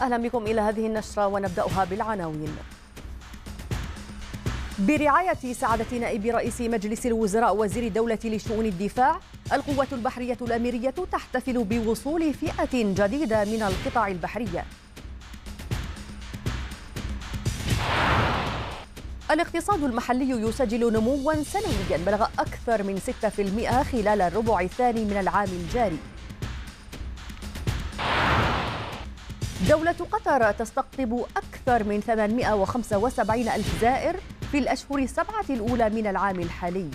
أهلا بكم إلى هذه النشرة ونبدأها بالعناوين برعاية سعادة نائب رئيس مجلس الوزراء وزير الدولة لشؤون الدفاع القوة البحرية الأميرية تحتفل بوصول فئة جديدة من القطع البحرية الاقتصاد المحلي يسجل نموا سنويا بلغ أكثر من 6% خلال الربع الثاني من العام الجاري دولة قطر تستقطب أكثر من 875 ألف زائر في الأشهر السبعة الأولى من العام الحالي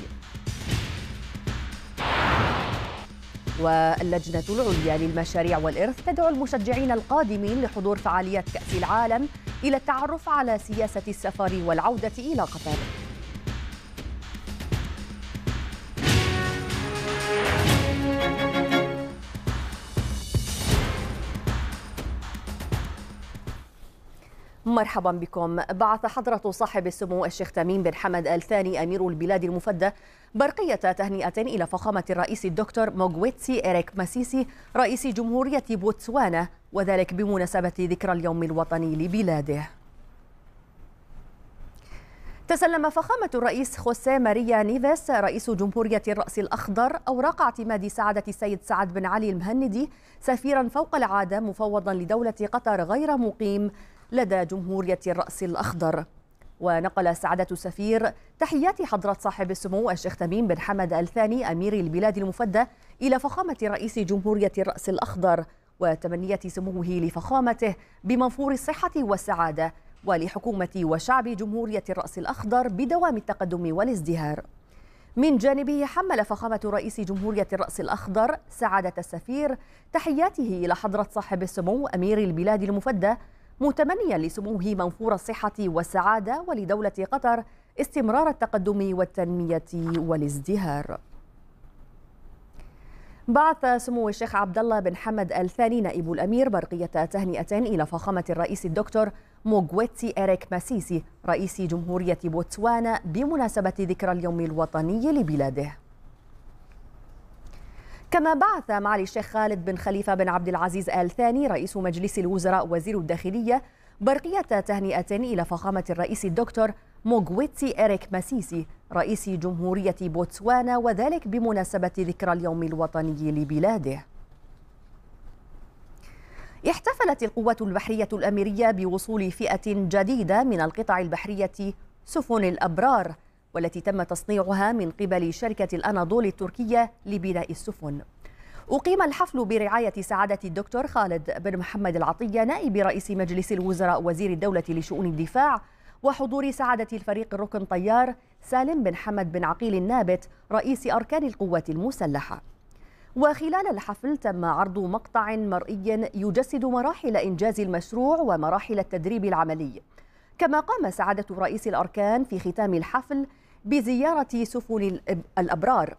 واللجنة العليا للمشاريع والإرث تدعو المشجعين القادمين لحضور فعاليات كأس العالم إلى التعرف على سياسة السفر والعودة إلى قطر مرحبا بكم بعث حضرة صاحب السمو الشيخ تميم بن حمد الثاني أمير البلاد المفدى برقية تهنئة إلى فخامة الرئيس الدكتور موغويتسي إريك ماسيسي رئيس جمهورية بوتسوانا وذلك بمناسبة ذكرى اليوم الوطني لبلاده تسلم فخامة الرئيس خوسيه ماريا نيفيس رئيس جمهورية الرأس الأخضر أوراق اعتماد سعادة السيد سعد بن علي المهندي سفيرا فوق العادة مفوضا لدولة قطر غير مقيم لدى جمهورية الرأس الأخضر ونقل سعادة سفير تحيات حضرة صاحب السمو الشيخ تميم بن حمد الثاني أمير البلاد المفدى إلى فخامة رئيس جمهورية الرأس الأخضر وتمنية سموه لفخامته بمنفور الصحة والسعادة ولحكومة وشعب جمهورية الرأس الأخضر بدوام التقدم والازدهار من جانبه حمل فخامة رئيس جمهورية الرأس الأخضر سعادة السفير تحياته إلى حضرة صاحب السمو أمير البلاد المفدى متمنيا لسموه منفور الصحة والسعادة ولدولة قطر استمرار التقدم والتنمية والازدهار بعث سمو الشيخ عبد الله بن حمد الثاني نائب الامير برقيه تهنئه الى فخامه الرئيس الدكتور موغويتي اريك ماسيسي رئيس جمهوريه بوتسوانا بمناسبه ذكرى اليوم الوطني لبلاده كما بعث معالي الشيخ خالد بن خليفة بن عبد العزيز آل ثاني رئيس مجلس الوزراء وزير الداخلية برقية تهنئة إلى فخامة الرئيس الدكتور موغويتسي إريك ماسيسي رئيس جمهورية بوتسوانا وذلك بمناسبة ذكرى اليوم الوطني لبلاده احتفلت القوات البحرية الأميرية بوصول فئة جديدة من القطع البحرية سفن الأبرار والتي تم تصنيعها من قبل شركة الأناضول التركية لبناء السفن أقيم الحفل برعاية سعادة الدكتور خالد بن محمد العطية نائب رئيس مجلس الوزراء وزير الدولة لشؤون الدفاع وحضور سعادة الفريق الركن طيار سالم بن حمد بن عقيل النابت رئيس أركان القوات المسلحة وخلال الحفل تم عرض مقطع مرئي يجسد مراحل إنجاز المشروع ومراحل التدريب العملي كما قام سعادة رئيس الأركان في ختام الحفل بزيارة سفن الأبرار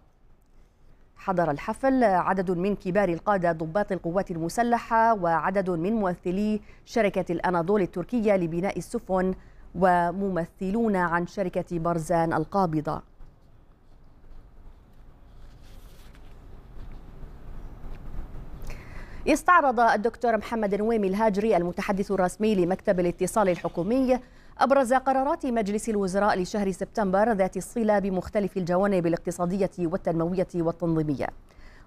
حضر الحفل عدد من كبار القادة ضباط القوات المسلحة وعدد من ممثلي شركة الأناضول التركية لبناء السفن وممثلون عن شركة برزان القابضة استعرض الدكتور محمد نويمي الهاجري المتحدث الرسمي لمكتب الاتصال الحكومي أبرز قرارات مجلس الوزراء لشهر سبتمبر ذات الصلة بمختلف الجوانب الاقتصادية والتنموية والتنظيمية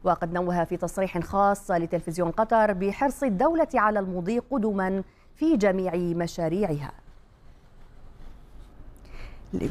وقد نوه في تصريح خاص لتلفزيون قطر بحرص الدولة على المضي قدما في جميع مشاريعها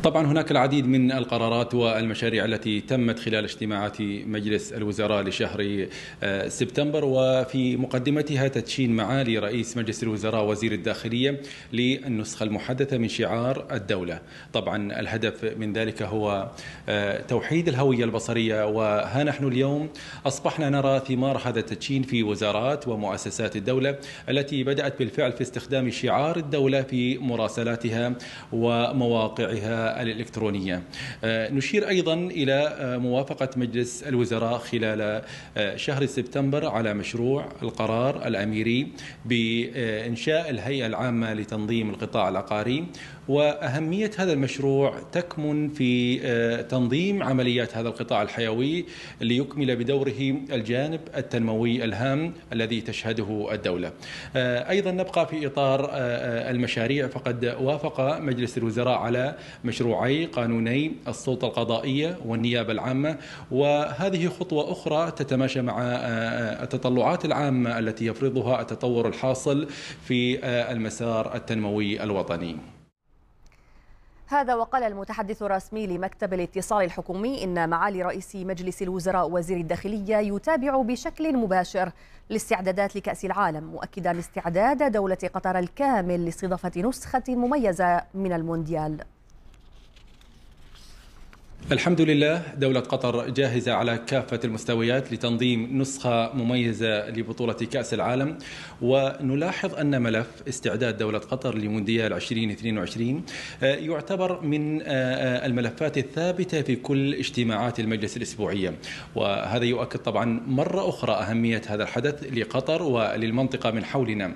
طبعا هناك العديد من القرارات والمشاريع التي تمت خلال اجتماعات مجلس الوزراء لشهر آه، سبتمبر وفي مقدمتها تدشين معالي رئيس مجلس الوزراء وزير الداخلية للنسخة المحدثة من شعار الدولة طبعا الهدف من ذلك هو آه، توحيد الهوية البصرية وها نحن اليوم أصبحنا نرى ثمار هذا التدشين في وزارات ومؤسسات الدولة التي بدأت بالفعل في استخدام شعار الدولة في مراسلاتها ومواقعها الآلهة الإلكترونية آه، نشير أيضا إلى آه، موافقة مجلس الوزراء خلال آه، شهر سبتمبر على مشروع القرار الأميري بإنشاء الهيئة العامة لتنظيم القطاع العقاري واهميه هذا المشروع تكمن في آه، تنظيم عمليات هذا القطاع الحيوي ليكمل بدوره الجانب التنموي الهام الذي تشهده الدوله. آه، ايضا نبقى في اطار آه، المشاريع فقد وافق مجلس الوزراء على مشروعي قانوني السلطه القضائيه والنيابه العامه وهذه خطوه اخرى تتماشى مع التطلعات العامه التي يفرضها التطور الحاصل في المسار التنموي الوطني. هذا وقال المتحدث الرسمي لمكتب الاتصال الحكومي إن معالي رئيس مجلس الوزراء وزير الداخلية يتابع بشكل مباشر الاستعدادات لكأس العالم مؤكدا استعداد دولة قطر الكامل لاستضافة نسخة مميزة من المونديال الحمد لله دولة قطر جاهزة على كافة المستويات لتنظيم نسخة مميزة لبطولة كأس العالم ونلاحظ أن ملف استعداد دولة قطر لمونديال 2022 آه، يعتبر من آه، آه، الملفات الثابتة في كل اجتماعات المجلس الأسبوعية وهذا يؤكد طبعا مرة أخرى أهمية هذا الحدث لقطر وللمنطقة من حولنا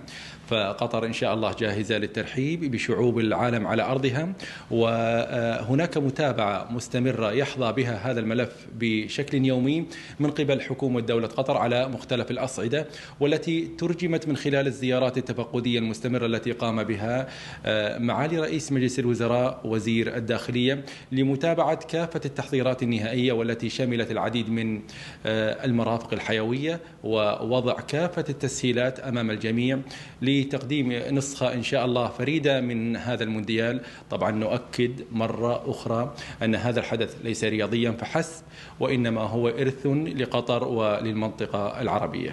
فقطر إن شاء الله جاهزة للترحيب بشعوب العالم على أرضها وهناك متابعة مستمرة يحظى بها هذا الملف بشكل يومي من قبل حكومة دولة قطر على مختلف الأصعدة والتي ترجمت من خلال الزيارات التفقدية المستمرة التي قام بها آه، معالي رئيس مجلس الوزراء وزير الداخلية لمتابعة كافة التحضيرات النهائية والتي شملت العديد من آه، المرافق الحيوية ووضع كافة التسهيلات أمام الجميع لي بتقديم نسخة إن شاء الله فريدة من هذا المونديال طبعا نؤكد مرة أخرى أن هذا الحدث ليس رياضيا فحسب وإنما هو إرث لقطر وللمنطقة العربية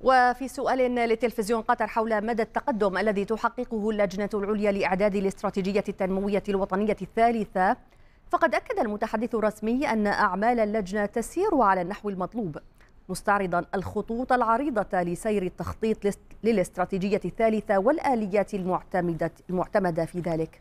وفي سؤال لتلفزيون قطر حول مدى التقدم الذي تحققه اللجنة العليا لإعداد الاستراتيجية التنموية الوطنية الثالثة فقد أكد المتحدث الرسمي أن أعمال اللجنة تسير على النحو المطلوب مستعرضا الخطوط العريضة لسير التخطيط للاستراتيجية الثالثة والآليات المعتمدة في ذلك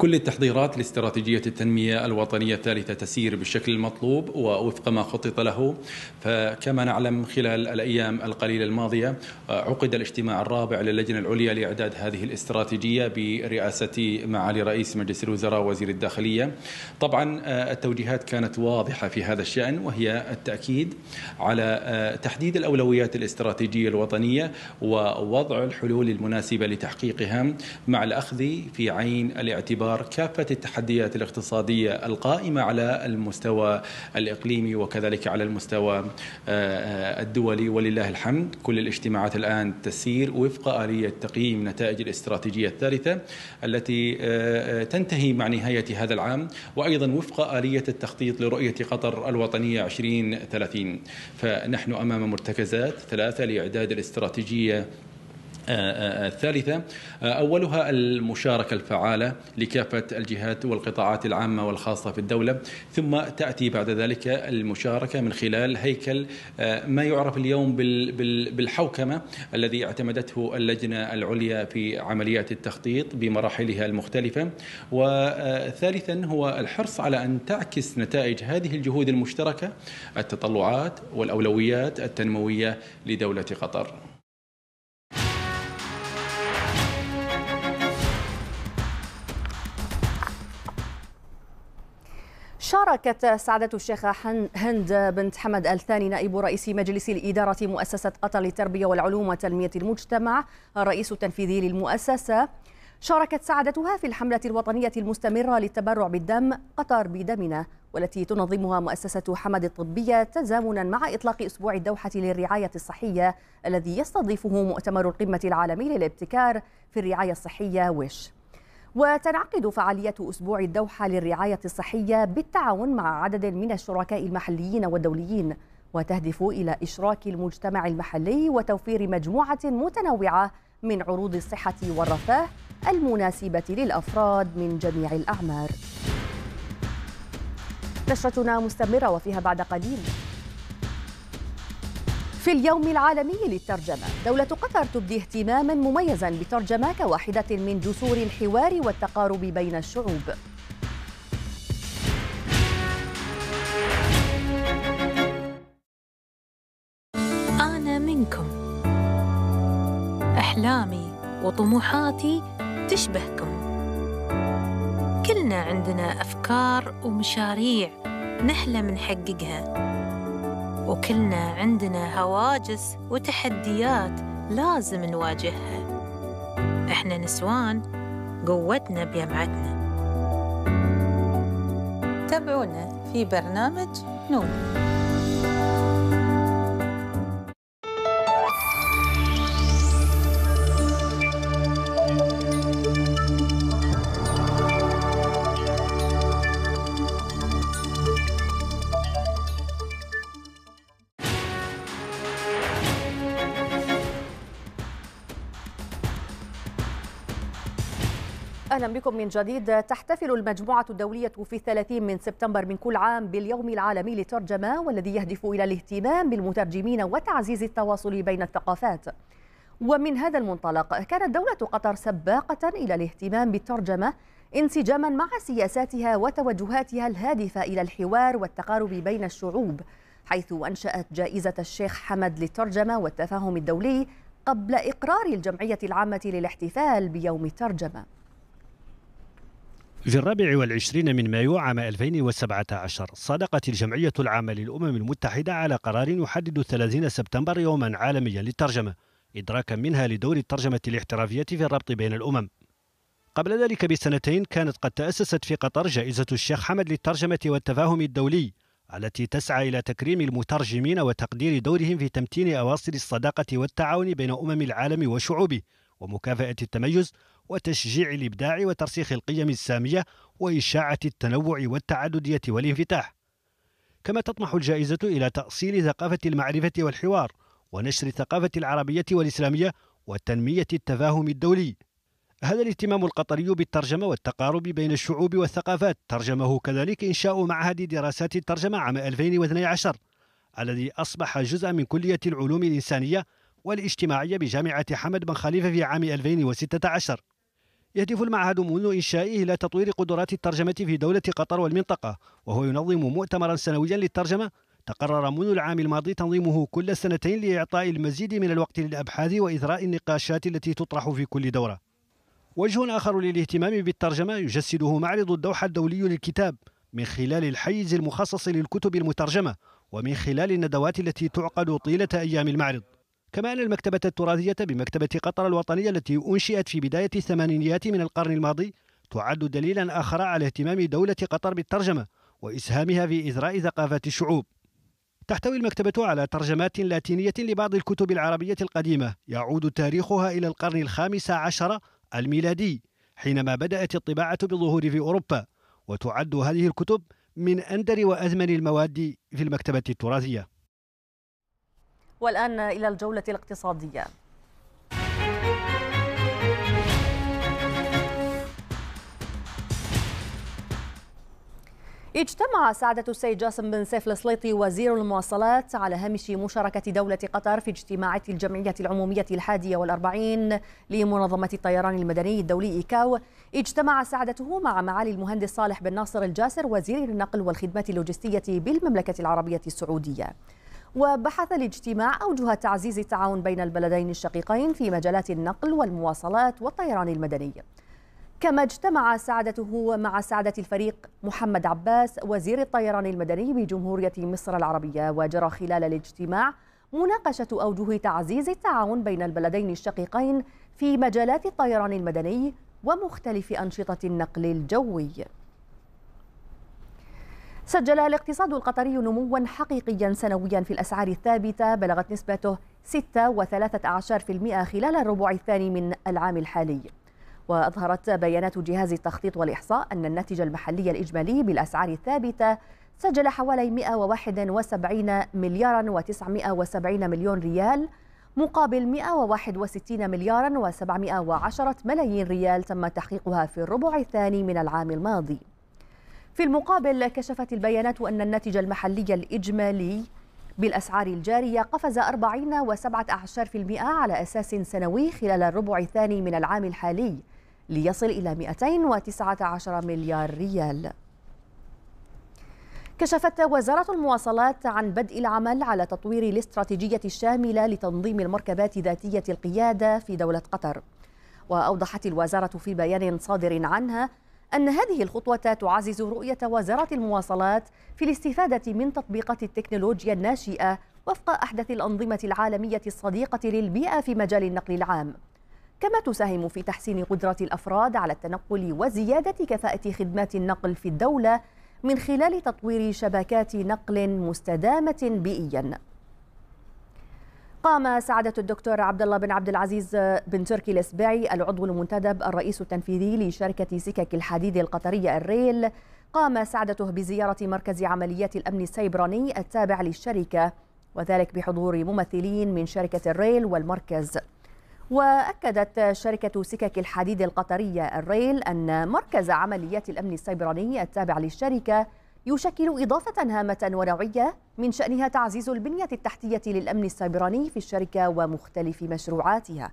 كل التحضيرات لاستراتيجية التنمية الوطنية الثالثة تسير بالشكل المطلوب ووفق ما خطط له فكما نعلم خلال الأيام القليلة الماضية عقد الاجتماع الرابع للجنة العليا لإعداد هذه الاستراتيجية برئاسة معالي رئيس مجلس الوزراء وزير الداخلية طبعا التوجيهات كانت واضحة في هذا الشأن وهي التأكيد على تحديد الأولويات الاستراتيجية الوطنية ووضع الحلول المناسبة لتحقيقها مع الأخذ في عين الاعتبار إطار كافة التحديات الاقتصادية القائمة على المستوى الإقليمي وكذلك على المستوى آه، آه، الدولي ولله الحمد كل الاجتماعات الآن تسير وفق آلية تقييم نتائج الاستراتيجية الثالثة التي آه، تنتهي مع نهاية هذا العام وأيضا وفق آلية التخطيط لرؤية قطر الوطنية 2030 فنحن أمام مرتكزات ثلاثة لإعداد الاستراتيجية الثالثة أولها المشاركة الفعالة لكافة الجهات والقطاعات العامة والخاصة في الدولة ثم تأتي بعد ذلك المشاركة من خلال هيكل آه، ما يعرف اليوم بالحوكمة الذي اعتمدته اللجنة العليا في عمليات التخطيط بمراحلها المختلفة وثالثا هو الحرص على أن تعكس نتائج هذه الجهود المشتركة التطلعات والأولويات التنموية لدولة قطر شاركت سعادة الشيخة هند بنت حمد الثاني نائب رئيس مجلس الإدارة مؤسسة قطر للتربية والعلوم وتنمية المجتمع الرئيس التنفيذي للمؤسسة شاركت سعادتها في الحملة الوطنية المستمرة للتبرع بالدم قطر بدمنا والتي تنظمها مؤسسة حمد الطبية تزامنا مع إطلاق أسبوع الدوحة للرعاية الصحية الذي يستضيفه مؤتمر القمة العالمي للابتكار في الرعاية الصحية ويش وتنعقد فعالية أسبوع الدوحة للرعاية الصحية بالتعاون مع عدد من الشركاء المحليين والدوليين وتهدف إلى إشراك المجتمع المحلي وتوفير مجموعة متنوعة من عروض الصحة والرفاه المناسبة للأفراد من جميع الأعمار نشرتنا مستمرة وفيها بعد قليل في اليوم العالمي للترجمة دولة قطر تبدي اهتماما مميزا بالترجمة كواحدة من جسور الحوار والتقارب بين الشعوب أنا منكم أحلامي وطموحاتي تشبهكم كلنا عندنا أفكار ومشاريع نحلم نحققها وكلنا عندنا هواجس وتحديات لازم نواجهها إحنا نسوان قوتنا بجمعتنا تابعونا في برنامج نور أهلا بكم من جديد تحتفل المجموعة الدولية في 30 من سبتمبر من كل عام باليوم العالمي للترجمة والذي يهدف إلى الاهتمام بالمترجمين وتعزيز التواصل بين الثقافات ومن هذا المنطلق كانت دولة قطر سباقة إلى الاهتمام بالترجمة انسجاما مع سياساتها وتوجهاتها الهادفة إلى الحوار والتقارب بين الشعوب حيث أنشأت جائزة الشيخ حمد للترجمة والتفاهم الدولي قبل إقرار الجمعية العامة للاحتفال بيوم الترجمة في الرابع والعشرين من مايو عام 2017 صادقت الجمعية العامة للأمم المتحدة على قرار يحدد 30 سبتمبر يوما عالميا للترجمة إدراكا منها لدور الترجمة الاحترافية في الربط بين الأمم قبل ذلك بسنتين كانت قد تأسست في قطر جائزة الشيخ حمد للترجمة والتفاهم الدولي التي تسعى إلى تكريم المترجمين وتقدير دورهم في تمتين أواصر الصداقة والتعاون بين أمم العالم وشعوبه ومكافأة التميز وتشجيع الإبداع وترسيخ القيم السامية وإشاعة التنوع والتعددية والانفتاح كما تطمح الجائزة إلى تأصيل ثقافة المعرفة والحوار ونشر الثقافة العربية والإسلامية وتنمية التفاهم الدولي هذا الاهتمام القطري بالترجمة والتقارب بين الشعوب والثقافات ترجمه كذلك إنشاء معهد دراسات الترجمة عام 2012 الذي أصبح جزءا من كلية العلوم الإنسانية والاجتماعية بجامعة حمد بن خليفة في عام 2016 يهدف المعهد منذ إنشائه إلى تطوير قدرات الترجمة في دولة قطر والمنطقة وهو ينظم مؤتمرا سنويا للترجمة تقرر منذ العام الماضي تنظيمه كل سنتين لإعطاء المزيد من الوقت للأبحاث وإثراء النقاشات التي تطرح في كل دورة وجه آخر للاهتمام بالترجمة يجسده معرض الدوحة الدولي للكتاب من خلال الحيز المخصص للكتب المترجمة ومن خلال الندوات التي تعقد طيلة أيام المعرض كما أن المكتبة التراثية بمكتبة قطر الوطنية التي أنشئت في بداية الثمانينيات من القرن الماضي تعد دليلا آخر على اهتمام دولة قطر بالترجمة وإسهامها في إزراء ثقافة الشعوب تحتوي المكتبة على ترجمات لاتينية لبعض الكتب العربية القديمة يعود تاريخها إلى القرن الخامس عشر الميلادي حينما بدأت الطباعة بالظهور في أوروبا وتعد هذه الكتب من أندر وأزمن المواد في المكتبة التراثية والآن إلى الجولة الاقتصادية اجتمع سعادة السيد جاسم بن سيف السليطي وزير المواصلات على هامش مشاركة دولة قطر في اجتماعات الجمعية العمومية الحادية والأربعين لمنظمة الطيران المدني الدولي إيكاو اجتمع سعادته مع معالي المهندس صالح بن ناصر الجاسر وزير النقل والخدمات اللوجستية بالمملكة العربية السعودية وبحث الاجتماع أوجه تعزيز التعاون بين البلدين الشقيقين في مجالات النقل والمواصلات والطيران المدني كما اجتمع سعادته مع سعادة الفريق محمد عباس وزير الطيران المدني بجمهورية مصر العربية وجرى خلال الاجتماع مناقشة أوجه تعزيز التعاون بين البلدين الشقيقين في مجالات الطيران المدني ومختلف أنشطة النقل الجوي سجل الاقتصاد القطري نموا حقيقيا سنويا في الأسعار الثابتة بلغت نسبته 6.13% خلال الربع الثاني من العام الحالي وأظهرت بيانات جهاز التخطيط والإحصاء أن الناتج المحلي الإجمالي بالأسعار الثابتة سجل حوالي 171 مليارا و970 مليون ريال مقابل 161 مليارا و710 ملايين ريال تم تحقيقها في الربع الثاني من العام الماضي في المقابل كشفت البيانات أن الناتج المحلي الإجمالي بالأسعار الجارية قفز 40.7% على أساس سنوي خلال الربع الثاني من العام الحالي ليصل إلى 219 مليار ريال كشفت وزارة المواصلات عن بدء العمل على تطوير الاستراتيجية الشاملة لتنظيم المركبات ذاتية القيادة في دولة قطر وأوضحت الوزارة في بيان صادر عنها أن هذه الخطوة تعزز رؤية وزارة المواصلات في الاستفادة من تطبيقات التكنولوجيا الناشئة وفق أحدث الأنظمة العالمية الصديقة للبيئة في مجال النقل العام كما تساهم في تحسين قدرة الأفراد على التنقل وزيادة كفاءة خدمات النقل في الدولة من خلال تطوير شبكات نقل مستدامة بيئياً قام سعادة الدكتور عبد الله بن عبد العزيز بن تركي الإسباعي العضو المنتدب الرئيس التنفيذي لشركة سكك الحديد القطرية الريل قام سعادته بزيارة مركز عمليات الأمن السيبراني التابع للشركة وذلك بحضور ممثلين من شركة الريل والمركز وأكدت شركة سكك الحديد القطرية الريل أن مركز عمليات الأمن السيبراني التابع للشركة يشكل إضافة هامة ونوعية من شأنها تعزيز البنية التحتية للأمن السيبراني في الشركة ومختلف مشروعاتها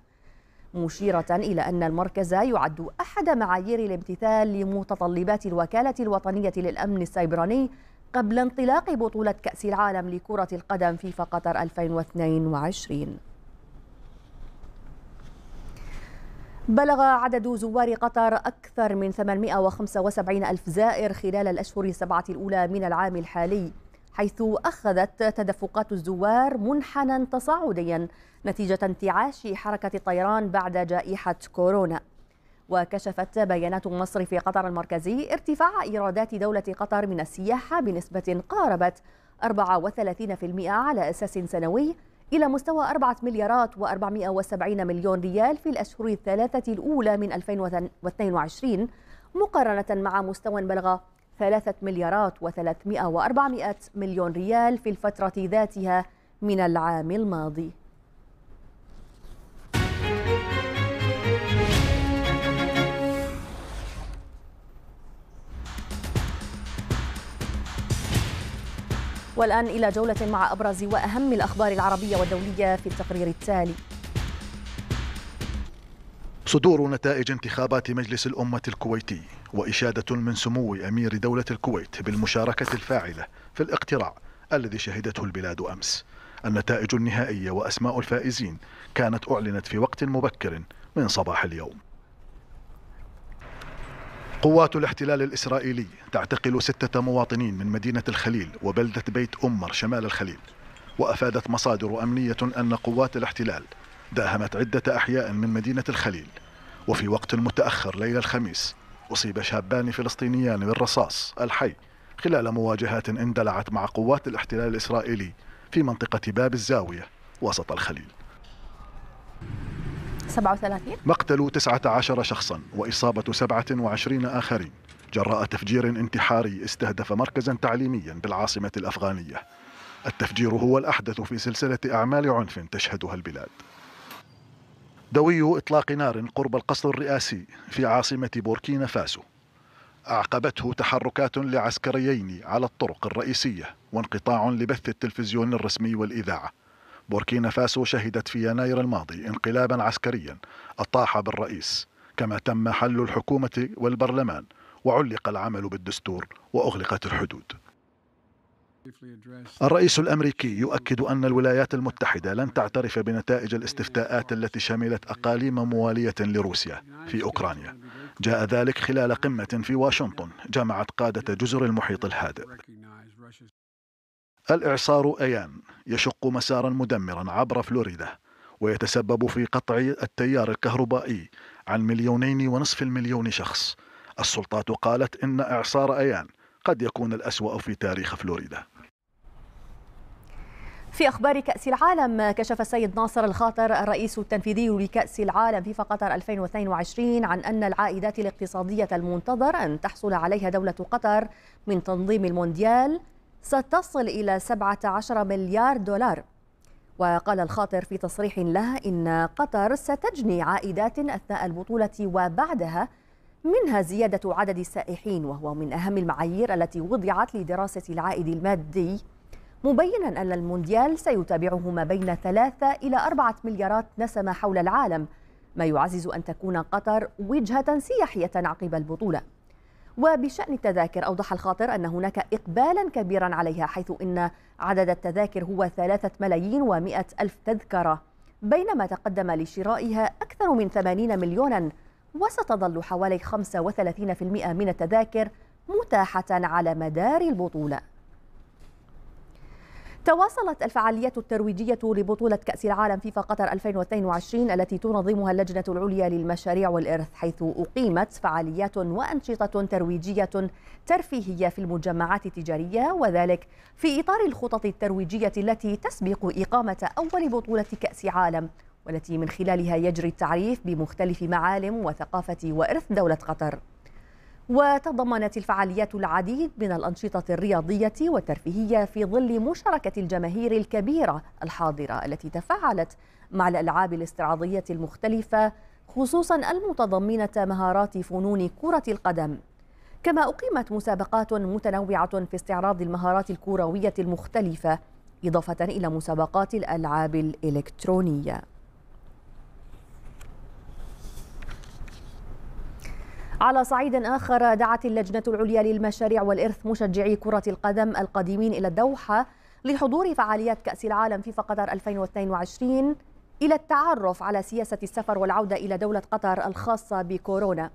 مشيرة إلى أن المركز يعد أحد معايير الامتثال لمتطلبات الوكالة الوطنية للأمن السيبراني قبل انطلاق بطولة كأس العالم لكرة القدم في قطر 2022 بلغ عدد زوار قطر أكثر من 875 ألف زائر خلال الأشهر السبعة الأولى من العام الحالي حيث أخذت تدفقات الزوار منحنا تصاعديا نتيجة انتعاش حركة الطيران بعد جائحة كورونا وكشفت بيانات مصرف قطر المركزي ارتفاع إيرادات دولة قطر من السياحة بنسبة قاربت 34% على أساس سنوي إلى مستوى 4 مليارات و470 مليون ريال في الأشهر الثلاثة الأولى من 2022 مقارنة مع مستوى بلغ 3 مليارات و300 و400 مليون ريال في الفترة ذاتها من العام الماضي والآن إلى جولة مع أبرز وأهم الأخبار العربية والدولية في التقرير التالي صدور نتائج انتخابات مجلس الأمة الكويتي وإشادة من سمو أمير دولة الكويت بالمشاركة الفاعلة في الاقتراع الذي شهدته البلاد أمس النتائج النهائية وأسماء الفائزين كانت أعلنت في وقت مبكر من صباح اليوم قوات الاحتلال الإسرائيلي تعتقل ستة مواطنين من مدينة الخليل وبلدة بيت أمر شمال الخليل وأفادت مصادر أمنية أن قوات الاحتلال داهمت عدة أحياء من مدينة الخليل وفي وقت متأخر ليلة الخميس أصيب شابان فلسطينيان بالرصاص الحي خلال مواجهات اندلعت مع قوات الاحتلال الإسرائيلي في منطقة باب الزاوية وسط الخليل 37 مقتل 19 شخصا وإصابة 27 آخرين جراء تفجير انتحاري استهدف مركزا تعليميا بالعاصمة الأفغانية التفجير هو الأحدث في سلسلة أعمال عنف تشهدها البلاد دوي إطلاق نار قرب القصر الرئاسي في عاصمة بوركينا فاسو أعقبته تحركات لعسكريين على الطرق الرئيسية وانقطاع لبث التلفزيون الرسمي والإذاعة بوركينا فاسو شهدت في يناير الماضي انقلابا عسكريا أطاح بالرئيس كما تم حل الحكومة والبرلمان وعلق العمل بالدستور وأغلقت الحدود الرئيس الامريكي يؤكد ان الولايات المتحده لن تعترف بنتائج الاستفتاءات التي شملت اقاليم مواليه لروسيا في اوكرانيا جاء ذلك خلال قمه في واشنطن جمعت قاده جزر المحيط الهادئ الاعصار ايان يشق مسارا مدمرا عبر فلوريدا ويتسبب في قطع التيار الكهربائي عن مليونين ونصف المليون شخص السلطات قالت إن إعصار أيان قد يكون الأسوأ في تاريخ فلوريدا في أخبار كأس العالم كشف السيد ناصر الخاطر الرئيس التنفيذي لكأس العالم في قطر 2022 عن أن العائدات الاقتصادية المنتظر أن تحصل عليها دولة قطر من تنظيم المونديال ستصل إلى 17 مليار دولار وقال الخاطر في تصريح له إن قطر ستجني عائدات أثناء البطولة وبعدها منها زيادة عدد السائحين وهو من أهم المعايير التي وضعت لدراسة العائد المادي مبينا أن المونديال سيتابعه ما بين ثلاثة إلى أربعة مليارات نسمة حول العالم ما يعزز أن تكون قطر وجهة سياحية عقب البطولة وبشأن التذاكر أوضح الخاطر أن هناك إقبالا كبيرا عليها حيث أن عدد التذاكر هو ثلاثة ملايين ومئة ألف تذكرة بينما تقدم لشرائها أكثر من 80 مليونا وستظل حوالي 35% من التذاكر متاحة على مدار البطولة تواصلت الفعاليات الترويجية لبطولة كأس العالم فيفا قطر 2022 التي تنظمها اللجنة العليا للمشاريع والإرث حيث أقيمت فعاليات وأنشطة ترويجية ترفيهية في المجمعات التجارية وذلك في إطار الخطط الترويجية التي تسبق إقامة أول بطولة كأس عالم والتي من خلالها يجري التعريف بمختلف معالم وثقافة وإرث دولة قطر وتضمنت الفعاليات العديد من الأنشطة الرياضية والترفيهية في ظل مشاركة الجماهير الكبيرة الحاضرة التي تفاعلت مع الألعاب الاستعراضية المختلفة خصوصا المتضمنة مهارات فنون كرة القدم كما أقيمت مسابقات متنوعة في استعراض المهارات الكروية المختلفة إضافة إلى مسابقات الألعاب الإلكترونية على صعيد آخر دعت اللجنة العليا للمشاريع والإرث مشجعي كرة القدم القادمين إلى الدوحة لحضور فعاليات كأس العالم في قطر 2022 إلى التعرف على سياسة السفر والعودة إلى دولة قطر الخاصة بكورونا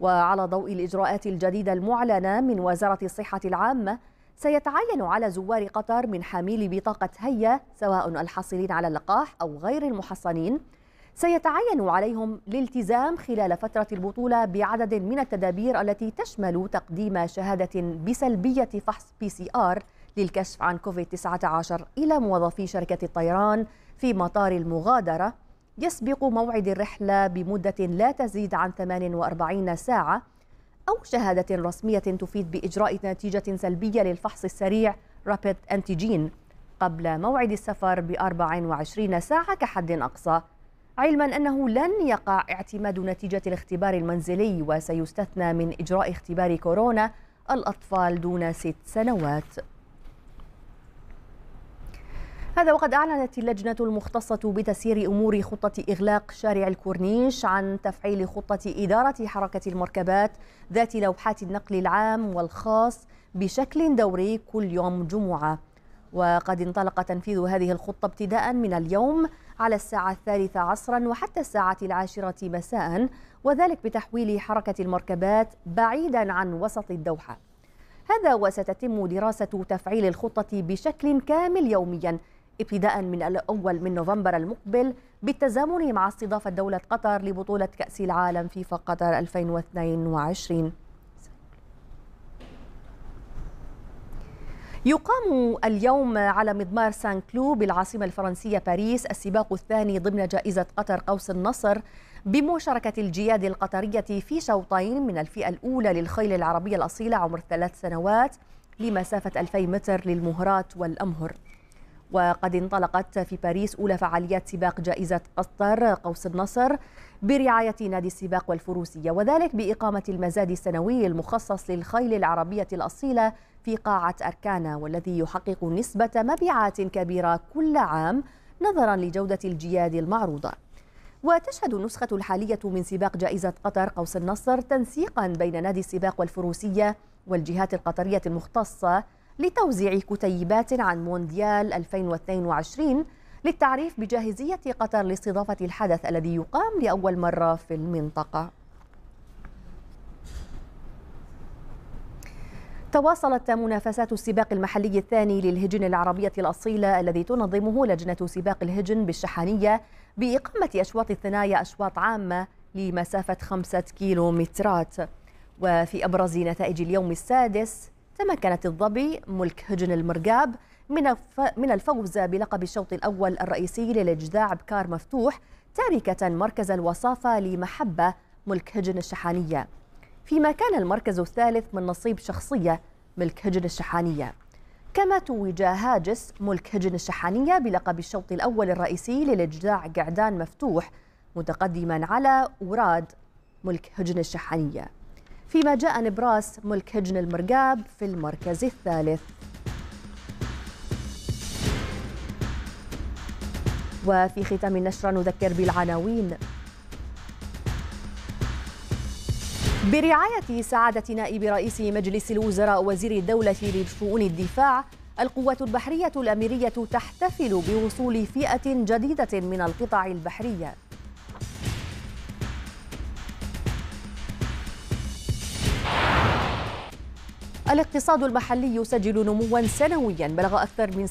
وعلى ضوء الإجراءات الجديدة المعلنة من وزارة الصحة العامة سيتعين على زوار قطر من حاملي بطاقة هيا سواء الحاصلين على اللقاح أو غير المحصنين سيتعين عليهم الالتزام خلال فترة البطولة بعدد من التدابير التي تشمل تقديم شهادة بسلبية فحص بي سي آر للكشف عن كوفيد-19 إلى موظفي شركة الطيران في مطار المغادرة يسبق موعد الرحلة بمدة لا تزيد عن 48 ساعة أو شهادة رسمية تفيد بإجراء نتيجة سلبية للفحص السريع رابيد أنتيجين قبل موعد السفر ب 24 ساعة كحد أقصى علما أنه لن يقع اعتماد نتيجة الاختبار المنزلي وسيستثنى من إجراء اختبار كورونا الأطفال دون ست سنوات هذا وقد أعلنت اللجنة المختصة بتسيير أمور خطة إغلاق شارع الكورنيش عن تفعيل خطة إدارة حركة المركبات ذات لوحات النقل العام والخاص بشكل دوري كل يوم جمعة وقد انطلق تنفيذ هذه الخطة ابتداء من اليوم على الساعة الثالثة عصرا وحتى الساعة العاشرة مساء وذلك بتحويل حركة المركبات بعيدا عن وسط الدوحة هذا وستتم دراسة تفعيل الخطة بشكل كامل يوميا ابتداء من الأول من نوفمبر المقبل بالتزامن مع استضافة دولة قطر لبطولة كأس العالم في قطر 2022 يقام اليوم على مضمار سان كلو بالعاصمة الفرنسية باريس السباق الثاني ضمن جائزة قطر قوس النصر بمشاركة الجياد القطرية في شوطين من الفئة الأولى للخيل العربية الأصيلة عمر ثلاث سنوات لمسافة 2000 متر للمهرات والأمهر وقد انطلقت في باريس أولى فعاليات سباق جائزة قطر قوس النصر برعاية نادي السباق والفروسية وذلك بإقامة المزاد السنوي المخصص للخيل العربية الأصيلة في قاعة أركانا والذي يحقق نسبة مبيعات كبيرة كل عام نظرا لجودة الجياد المعروضة وتشهد النسخة الحالية من سباق جائزة قطر قوس النصر تنسيقا بين نادي السباق والفروسية والجهات القطرية المختصة لتوزيع كتيبات عن مونديال 2022 للتعريف بجاهزية قطر لاستضافة الحدث الذي يقام لأول مرة في المنطقة تواصلت منافسات السباق المحلي الثاني للهجن العربية الأصيلة الذي تنظمه لجنة سباق الهجن بالشحانية بإقامة أشواط الثنايا أشواط عامة لمسافة خمسة كيلومترات وفي أبرز نتائج اليوم السادس تمكنت الظبي ملك هجن المرقاب من من الفوز بلقب الشوط الأول الرئيسي للإجذاع بكار مفتوح تاركة مركز الوصافة لمحبة ملك هجن الشحانية فيما كان المركز الثالث من نصيب شخصية ملك هجن الشحانية كما توج هاجس ملك هجن الشحانية بلقب الشوط الأول الرئيسي للإجداع قعدان مفتوح متقدما على وراد ملك هجن الشحانيه فيما جاء نبراس ملك هجن المرقاب في المركز الثالث وفي ختام النشرة نذكر بالعناوين برعاية سعادة نائب رئيس مجلس الوزراء وزير الدولة لشؤون الدفاع القوات البحرية الأميرية تحتفل بوصول فئة جديدة من القطع البحرية الاقتصاد المحلي يسجل نموا سنويا بلغ أكثر من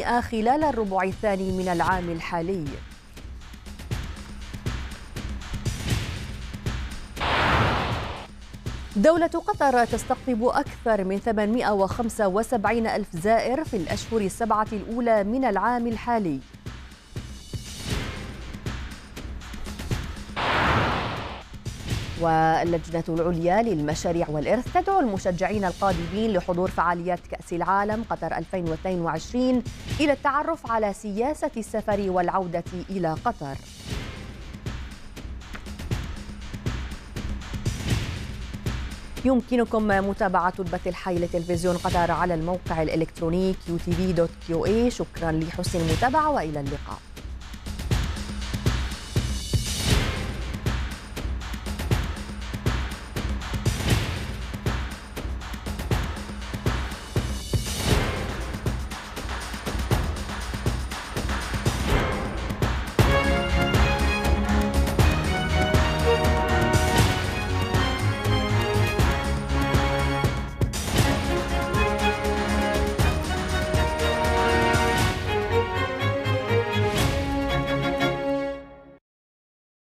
6% خلال الربع الثاني من العام الحالي دولة قطر تستقطب أكثر من 875 ألف زائر في الأشهر السبعة الأولى من العام الحالي واللجنة العليا للمشاريع والإرث تدعو المشجعين القادمين لحضور فعاليات كأس العالم قطر 2022 إلى التعرف على سياسة السفر والعودة إلى قطر يمكنكم متابعة البث الحي لتلفزيون قطر على الموقع الإلكتروني qtv.qa شكرا لحسن المتابعة وإلى اللقاء